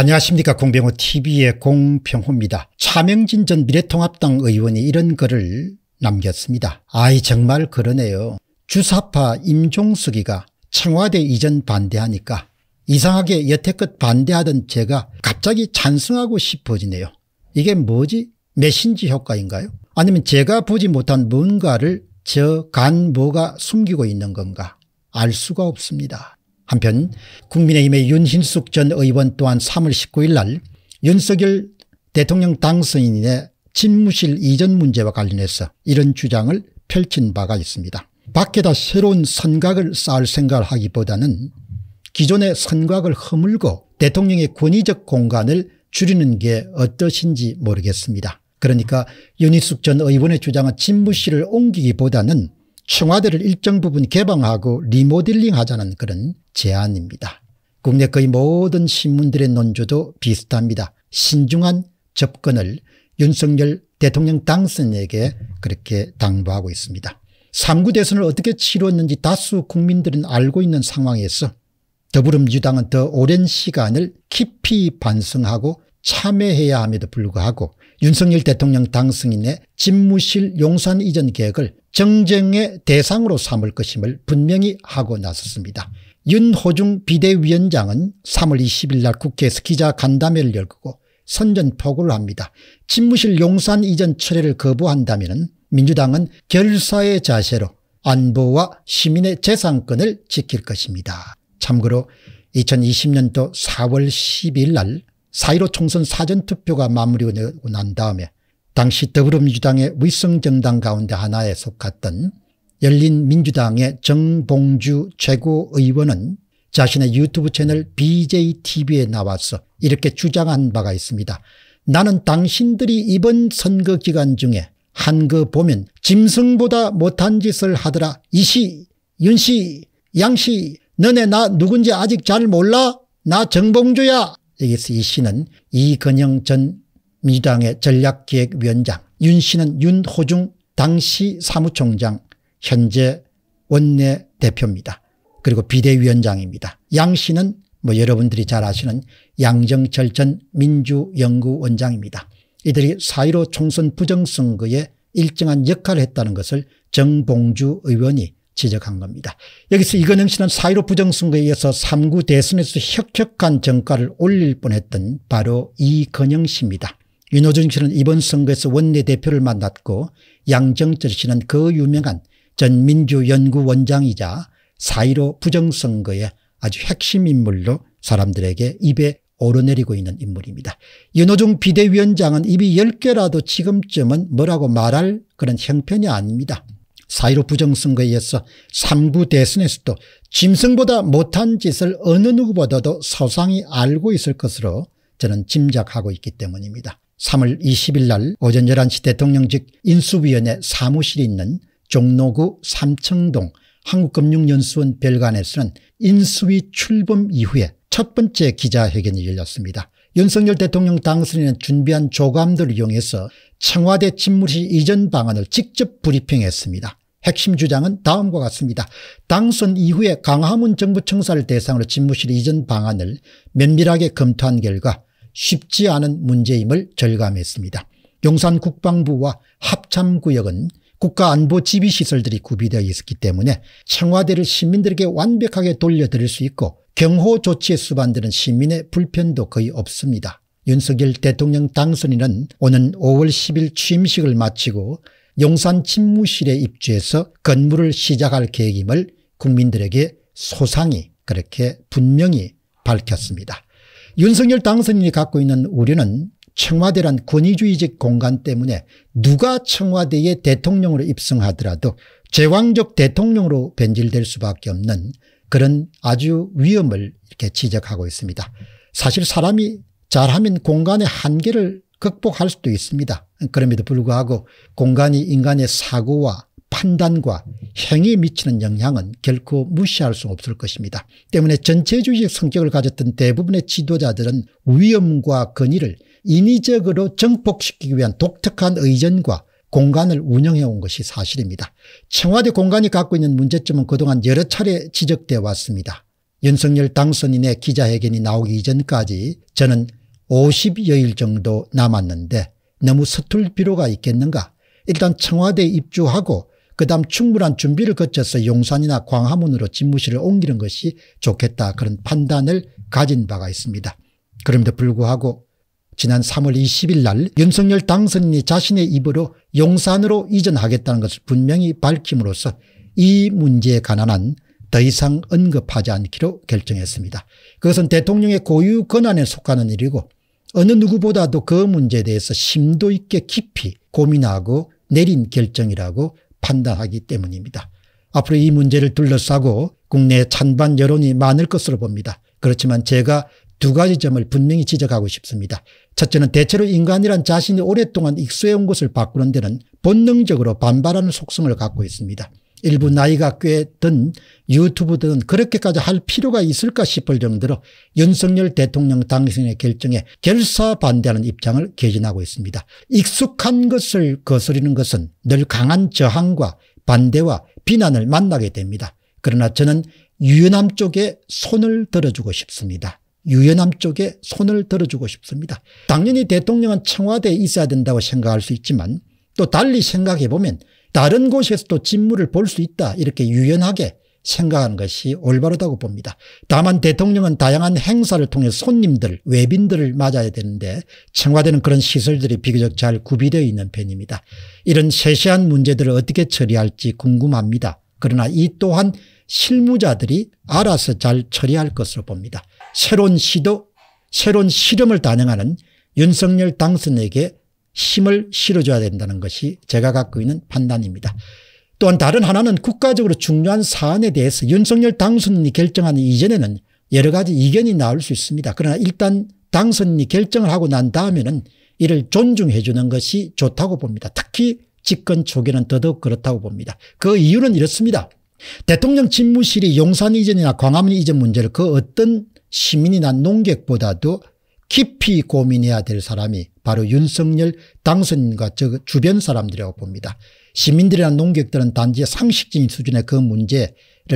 안녕하십니까 공병호 tv의 공병호입니다. 차명진 전 미래통합당 의원이 이런 글을 남겼습니다. 아이 정말 그러네요. 주사파 임종석이가 청와대 이전 반대하니까 이상하게 여태껏 반대하던 제가 갑자기 찬성하고 싶어지네요. 이게 뭐지? 메신지 효과인가요? 아니면 제가 보지 못한 뭔가를 저 간뭐가 숨기고 있는 건가? 알 수가 없습니다. 한편 국민의힘의 윤신숙전 의원 또한 3월 19일 날 윤석열 대통령 당선인의 집무실 이전 문제와 관련해서 이런 주장을 펼친 바가 있습니다. 밖에다 새로운 선각을 쌓을 생각을 하기보다는 기존의 선각을 허물고 대통령의 권위적 공간을 줄이는 게 어떠신지 모르겠습니다. 그러니까 윤희숙 전 의원의 주장은 집무실을 옮기기보다는 청와대를 일정 부분 개방하고 리모델링 하자는 그런 제안입니다. 국내 거의 모든 신문들의 논조도 비슷합니다. 신중한 접근을 윤석열 대통령 당선에게 그렇게 당부하고 있습니다. 3구 대선을 어떻게 치루는지 다수 국민들은 알고 있는 상황에서 더불어민주당은 더 오랜 시간을 깊이 반성하고 참여해야 함에도 불구하고 윤석열 대통령 당승인의 집무실 용산 이전 계획을 정쟁의 대상으로 삼을 것임을 분명히 하고 나섰습니다. 윤호중 비대위원장은 3월 20일 날 국회에서 기자 간담회를 열고 선전포고를 합니다. 집무실 용산 이전 철회를 거부한다면 민주당은 결사의 자세로 안보와 시민의 재산권을 지킬 것입니다. 참고로 2020년도 4월 1 0일날 4.15 총선 사전투표가 마무리되고 난 다음에 당시 더불어민주당의 위성정당 가운데 하나에 속했던 열린민주당의 정봉주 최고의원은 자신의 유튜브 채널 BJTV에 나와서 이렇게 주장한 바가 있습니다. 나는 당신들이 이번 선거 기간 중에 한 거 보면 짐승보다 못한 짓을 하더라. 이씨, 윤씨, 양씨, 너네 나 누군지 아직 잘 몰라? 나 정봉주야. 여기서 이 씨는 이건영 전 미당의 전략기획위원장 윤 씨는 윤호중 당시 사무총장 현재 원내 대표입니다. 그리고 비대위원장입니다. 양 씨는 뭐 여러분들이 잘 아시는 양정철 전 민주연구원장입니다. 이들이 사1로 총선 부정선거에 일정한 역할을 했다는 것을 정봉주 의원이 지적한 겁니다. 여기서 이건영 씨는 사이로 부정선거에 이어서 3구 대선에서 혁혁한 정가를 올릴 뻔했던 바로 이건영 씨입니다. 윤호중 씨는 이번 선거에서 원내대표를 만났고 양정철 씨는 그 유명한 전민주연구원장이자 사이로 부정선거의 아주 핵심 인물로 사람들에게 입에 오르내리고 있는 인물입니다. 윤호중 비대위원장은 입이 10개라도 지금쯤은 뭐라고 말할 그런 형편이 아닙니다. 사이로 부정선거에 이어서 3구 대선에서도 짐승보다 못한 짓을 어느 누구보다도 서상이 알고 있을 것으로 저는 짐작하고 있기 때문입니다. 3월 20일 날 오전 11시 대통령직 인수위원회 사무실이 있는 종로구 삼청동 한국금융연수원 별관에서는 인수위 출범 이후에 첫 번째 기자회견이 열렸습니다. 윤석열 대통령 당선인은 준비한 조감들을 이용해서 청와대 집무실 이전 방안을 직접 브리핑했습니다. 핵심 주장은 다음과 같습니다. 당선 이후에 강화문 정부 청사를 대상으로 집무실 이전 방안을 면밀하게 검토한 결과 쉽지 않은 문제임을 절감했습니다. 용산 국방부와 합참구역은 국가안보 지휘시설들이 구비되어 있었기 때문에 청와대를 시민들에게 완벽하게 돌려드릴 수 있고 경호 조치에 수반되는 시민의 불편도 거의 없습니다. 윤석열 대통령 당선인은 오는 5월 10일 취임식을 마치고 용산 집무실에 입주해서 건물을 시작할 계획임을 국민들에게 소상히 그렇게 분명히 밝혔습니다. 윤석열 당선인이 갖고 있는 우려는 청와대란 권위주의적 공간 때문에 누가 청와대의 대통령으로 입성하더라도 제왕적 대통령으로 변질될 수밖에 없는 그런 아주 위험을 이렇게 지적하고 있습니다. 사실 사람이 잘하면 공간의 한계를 극복할 수도 있습니다. 그럼에도 불구하고 공간이 인간의 사고와 판단과 행위에 미치는 영향은 결코 무시할 수 없을 것입니다. 때문에 전체주의적 성격을 가졌던 대부분의 지도자들은 위험과 권위를 인위적으로 정복시키기 위한 독특한 의전과 공간을 운영해 온 것이 사실입니다. 청와대 공간이 갖고 있는 문제점은 그동안 여러 차례 지적되어 왔습니다. 윤석열 당선인의 기자회견이 나오기 이전까지 저는 50여일 정도 남았는데 너무 서툴 필요가 있겠는가 일단 청와대에 입주하고 그다음 충분한 준비를 거쳐서 용산이나 광화문으로 집무실을 옮기는 것이 좋겠다 그런 판단을 가진 바가 있습니다. 그럼에도 불구하고 지난 3월 20일 날 윤석열 당선인이 자신의 입으로 용산으로 이전하겠다는 것을 분명히 밝힘으로써 이 문제에 관한 한더 이상 언급하지 않기로 결정했습니다. 그것은 대통령의 고유 권한에 속하는 일이고 어느 누구보다도 그 문제에 대해서 심도 있게 깊이 고민하고 내린 결정이라고 판단하기 때문입니다. 앞으로 이 문제를 둘러싸고 국내 찬반 여론이 많을 것으로 봅니다. 그렇지만 제가 두 가지 점을 분명히 지적하고 싶습니다. 첫째는 대체로 인간이란 자신이 오랫동안 익수해온 것을 바꾸는 데는 본능적으로 반발하는 속성을 갖고 있습니다. 일부 나이가 꽤든 유튜브든 그렇게까지 할 필요가 있을까 싶을 정도로 윤석열 대통령 당선의 결정에 결사 반대하는 입장을 개진하고 있습니다. 익숙한 것을 거스리는 것은 늘 강한 저항과 반대와 비난을 만나게 됩니다. 그러나 저는 유연함 쪽에 손을 들어주고 싶습니다. 유연함 쪽에 손을 들어주고 싶습니다. 당연히 대통령은 청와대에 있어야 된다고 생각할 수 있지만 또 달리 생각해 보면 다른 곳에서도 직무를 볼 수 있다 이렇게 유연하게 생각하는 것이 올바르다고 봅니다. 다만 대통령은 다양한 행사를 통해 손님들 외빈들을 맞아야 되는데 청와대는 그런 시설들이 비교적 잘 구비되어 있는 편입니다. 이런 세세한 문제들을 어떻게 처리할지 궁금합니다. 그러나 이 또한 실무자들이 알아서 잘 처리할 것으로 봅니다. 새로운 시도 새로운 실험을 단행하는 윤석열 당선에게 힘을 실어줘야 된다는 것이 제가 갖고 있는 판단입니다. 또한 다른 하나는 국가적으로 중요한 사안에 대해서 윤석열 당선인이 결정하는 이전에는 여러 가지 이견이 나올 수 있습니다. 그러나 일단 당선인이 결정을 하고 난 다음에는 이를 존중해 주는 것이 좋다고 봅니다. 특히 집권 초기는 더더욱 그렇다고 봅니다. 그 이유는 이렇습니다. 대통령 집무실이 용산 이전이나 광화문 이전 문제를 그 어떤 시민이나 농객보다도 깊이 고민해야 될 사람이 바로 윤석열 당선인과 저 주변 사람들이라고 봅니다. 시민들이나 농객들은 단지 상식적인 수준의 그 문제를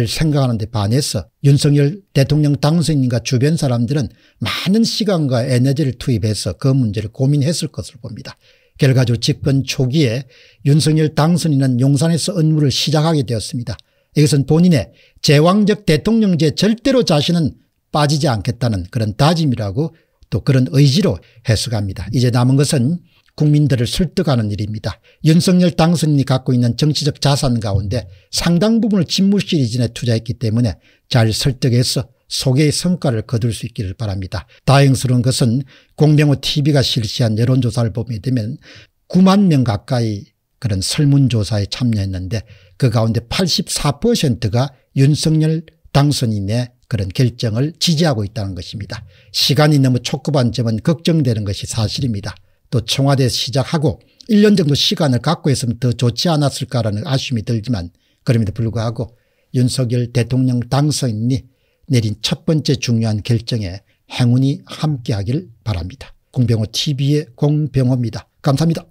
생각하는 데 반해서 윤석열 대통령 당선인과 주변 사람들은 많은 시간과 에너지를 투입해서 그 문제를 고민했을 것으로 봅니다. 결과적으로 집권 초기에 윤석열 당선인은 용산에서 업무를 시작하게 되었습니다. 이것은 본인의 제왕적 대통령제 절대로 자신은 빠지지 않겠다는 그런 다짐이라고 또 그런 의지로 해석합니다. 이제 남은 것은 국민들을 설득하는 일입니다. 윤석열 당선인이 갖고 있는 정치적 자산 가운데 상당 부분을 집무실 이전에 투자했기 때문에 잘 설득해서 소개의 성과를 거둘 수 있기를 바랍니다. 다행스러운 것은 공병호 tv가 실시한 여론조사를 보게 되면 9만 명 가까이 그런 설문조사에 참여했는데 그 가운데 84%가 윤석열 당선인의 그런 결정을 지지하고 있다는 것입니다. 시간이 너무 촉급한 점은 걱정되는 것이 사실입니다. 또 청와대 시작하고 1년 정도 시간을 갖고 있으면 더 좋지 않았을까라는 아쉬움이 들지만 그럼에도 불구하고 윤석열 대통령 당선인이 내린 첫 번째 중요한 결정에 행운이 함께하길 바랍니다. 공병호 tv의 공병호입니다. 감사합니다.